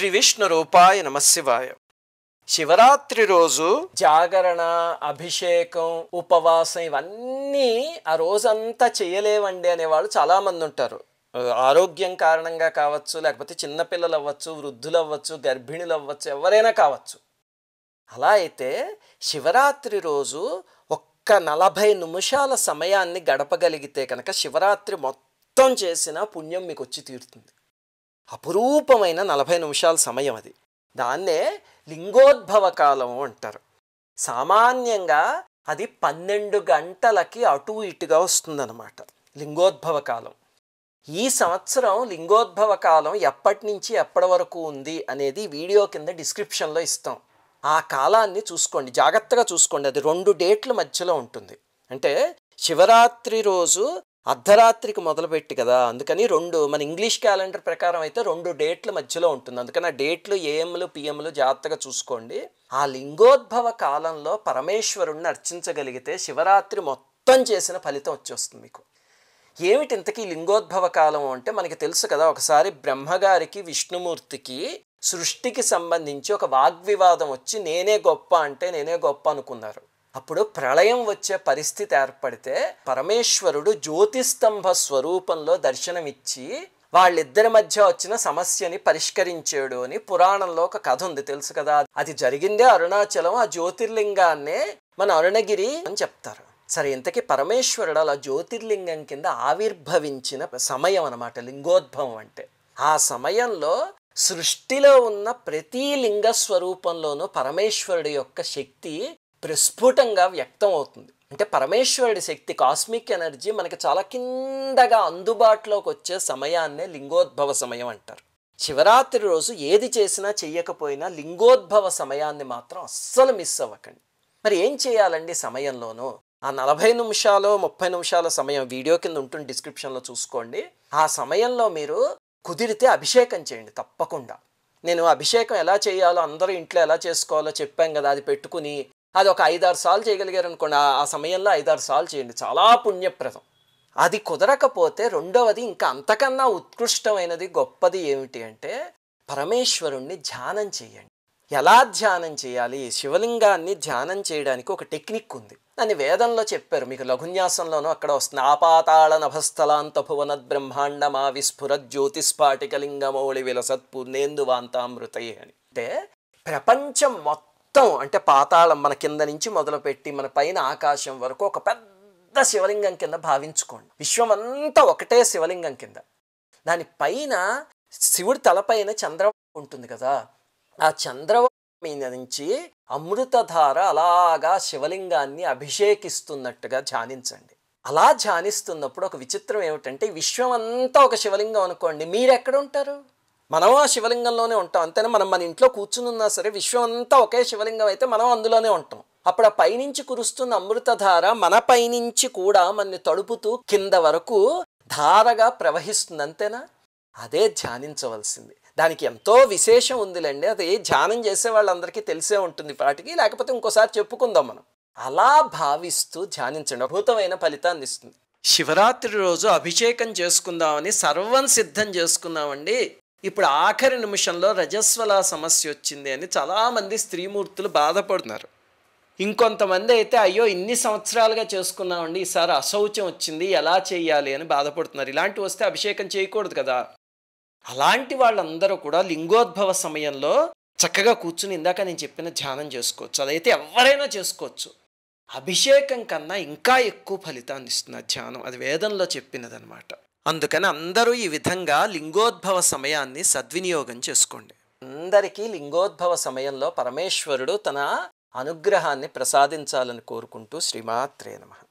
శ్రీ విష్ణు రూపాయ నమశివాయ శివరాత్రి రోజు జాగరణ అభిషేకం ఉపవాసం ఇవన్నీ ఆ రోజంతా చేయలేవండి అనేవాళ్ళు చాలామంది ఉంటారు ఆరోగ్యం కారణంగా కావచ్చు లేకపోతే చిన్నపిల్లలు అవ్వచ్చు వృద్ధులు అవ్వచ్చు గర్భిణులు అవ్వచ్చు ఎవరైనా కావచ్చు అలా అయితే శివరాత్రి రోజు ఒక్క నలభై నిమిషాల సమయాన్ని గడపగలిగితే కనుక శివరాత్రి మొత్తం చేసిన పుణ్యం మీకు వచ్చి తీరుతుంది అపురూపమైన నలభై నిమిషాల సమయం అది దాన్నే లింగోద్భవ కాలము అంటారు సామాన్యంగా అది పన్నెండు గంటలకి అటు ఇటుగా వస్తుందన్నమాట లింగోద్భవ కాలం ఈ సంవత్సరం లింగోద్భవ కాలం ఎప్పటి నుంచి ఎప్పటి వరకు ఉంది అనేది వీడియో కింద డిస్క్రిప్షన్లో ఇస్తాం ఆ కాలాన్ని చూసుకోండి జాగ్రత్తగా చూసుకోండి అది రెండు డేట్ల మధ్యలో ఉంటుంది అంటే శివరాత్రి రోజు అర్ధరాత్రికి మొదలుపెట్టి కదా అందుకని రెండు మన ఇంగ్లీష్ క్యాలెండర్ ప్రకారం అయితే రెండు డేట్ల మధ్యలో ఉంటుంది అందుకని ఆ డేట్లు ఏఎంలు పిఎంలు జాగ్రత్తగా చూసుకోండి ఆ లింగోద్భవ కాలంలో పరమేశ్వరుణ్ణి అర్చించగలిగితే శివరాత్రి మొత్తం చేసిన ఫలితం వచ్చేస్తుంది మీకు ఏమిటి ఇంతకీ లింగోద్భవ కాలం అంటే మనకి తెలుసు కదా ఒకసారి బ్రహ్మగారికి విష్ణుమూర్తికి సృష్టికి సంబంధించి ఒక వాగ్వివాదం వచ్చి నేనే గొప్ప అంటే నేనే గొప్ప అనుకున్నారు అప్పుడు ప్రళయం వచ్చే పరిస్థితి ఏర్పడితే పరమేశ్వరుడు జ్యోతిస్తంభ స్వరూపంలో దర్శనమిచ్చి వాళ్ళిద్దరి మధ్య వచ్చిన సమస్యని పరిష్కరించాడు అని పురాణంలో ఒక కథ ఉంది తెలుసు కదా అది జరిగిందే అరుణాచలం ఆ జ్యోతిర్లింగాన్నే మన అరుణగిరి అని చెప్తారు సరే ఇంతకీ పరమేశ్వరుడు అలా జ్యోతిర్లింగం కింద ఆవిర్భవించిన సమయం అనమాట లింగోద్భవం అంటే ఆ సమయంలో సృష్టిలో ఉన్న ప్రతి లింగ స్వరూపంలోనూ పరమేశ్వరుడు యొక్క శక్తి ప్రస్ఫుటంగా వ్యక్తం అవుతుంది అంటే పరమేశ్వరుడి శక్తి కాస్మిక్ ఎనర్జీ మనకి చాలా కిందగా అందుబాటులోకి వచ్చే సమయాన్నే లింగోద్భవ సమయం అంటారు శివరాత్రి రోజు ఏది చేసినా చెయ్యకపోయినా లింగోద్భవ సమయాన్ని మాత్రం అస్సలు మిస్ అవ్వకండి మరి ఏం చేయాలండి సమయంలోనూ ఆ నలభై నిమిషాలు ముప్పై నిమిషాల సమయం వీడియో కింద ఉంటుంది డిస్క్రిప్షన్లో చూసుకోండి ఆ సమయంలో మీరు కుదిరితే అభిషేకం చేయండి తప్పకుండా నేను అభిషేకం ఎలా చేయాలో అందరూ ఇంట్లో ఎలా చేసుకోవాలో చెప్పాం కదా అది పెట్టుకుని అది ఒక ఐదారు సార్లు చేయగలిగారు అనుకోండి ఆ సమయంలో ఐదారు సార్లు చేయండి చాలా పుణ్యప్రదం అది కుదరకపోతే రెండవది ఇంకా అంతకన్నా ఉత్కృష్టమైనది గొప్పది ఏమిటి అంటే పరమేశ్వరుణ్ణి ధ్యానం చేయండి ఎలా ధ్యానం చేయాలి శివలింగాన్ని ధ్యానం చేయడానికి ఒక టెక్నిక్ ఉంది అని వేదంలో చెప్పారు మీకు లఘున్యాసంలోనూ అక్కడ వస్తుంది ఆపాతాళ నభస్థలాంత భువన బ్రహ్మాండమా విస్ఫుర జ్యోతిస్పాటికలింగమౌళి విలసత్ పుణేందు వాంతామృతయే అని అంటే ప్రపంచం మొత్తం మొత్తం అంటే పాతాళం మన కింద నుంచి మొదలుపెట్టి మన పైన ఆకాశం వరకు ఒక పెద్ద శివలింగం కింద భావించుకోండి విశ్వమంతా ఒకటే శివలింగం కింద దాని పైన శివుడి తలపైన చంద్రవాహం ఉంటుంది కదా ఆ చంద్రవాహం మీద నుంచి అమృతధార అలాగా శివలింగాన్ని అభిషేకిస్తున్నట్టుగా ధ్యానించండి అలా ధ్యానిస్తున్నప్పుడు ఒక విచిత్రం ఏమిటంటే విశ్వమంతా ఒక శివలింగం అనుకోండి ఎక్కడ ఉంటారు మనం ఆ శివలింగంలోనే ఉంటాం అంతేనా మనం మన ఇంట్లో కూర్చునున్నా సరే విశ్వం అంతా ఒకే శివలింగం అయితే మనం అందులోనే ఉంటాం అప్పుడు ఆ పైనుంచి కురుస్తున్న అమృతధార మన పైనుంచి కూడా మనని తడుపుతూ కింద వరకు ధారగా ప్రవహిస్తుంది అంతేనా అదే ధ్యానించవలసింది దానికి ఎంతో విశేషం ఉందిలేండి అది ధ్యానం చేసే వాళ్ళందరికీ తెలిసే ఉంటుంది వాటికి లేకపోతే ఇంకోసారి చెప్పుకుందాం మనం అలా భావిస్తూ ధ్యానించండి అద్భుతమైన ఫలితాన్ని ఇస్తుంది శివరాత్రి రోజు అభిషేకం చేసుకుందామని సర్వం సిద్ధం చేసుకుందామండి ఇప్పుడు ఆఖరి నిమిషంలో రజస్వల సమస్య వచ్చింది అని చాలామంది స్త్రీమూర్తులు బాధపడుతున్నారు ఇంకొంతమంది అయితే అయ్యో ఇన్ని సంవత్సరాలుగా చేసుకున్నామండి ఈసారి అశౌచం వచ్చింది ఎలా చేయాలి అని బాధపడుతున్నారు ఇలాంటివి వస్తే అభిషేకం చేయకూడదు కదా అలాంటి వాళ్ళందరూ కూడా లింగోద్భవ సమయంలో చక్కగా కూర్చుని ఇందాక నేను చెప్పిన ధ్యానం చేసుకోవచ్చు అదైతే ఎవరైనా చేసుకోవచ్చు అభిషేకం కన్నా ఇంకా ఎక్కువ ఫలితాన్ని ఇస్తుంది ధ్యానం అది వేదంలో చెప్పినదనమాట అందుకని అందరూ ఈ విధంగా లింగోద్భవ సమయాన్ని సద్వినియోగం చేసుకోండి అందరికీ లింగోద్భవ సమయంలో పరమేశ్వరుడు తన అనుగ్రహాన్ని ప్రసాదించాలని కోరుకుంటూ శ్రీమాత్రే నమ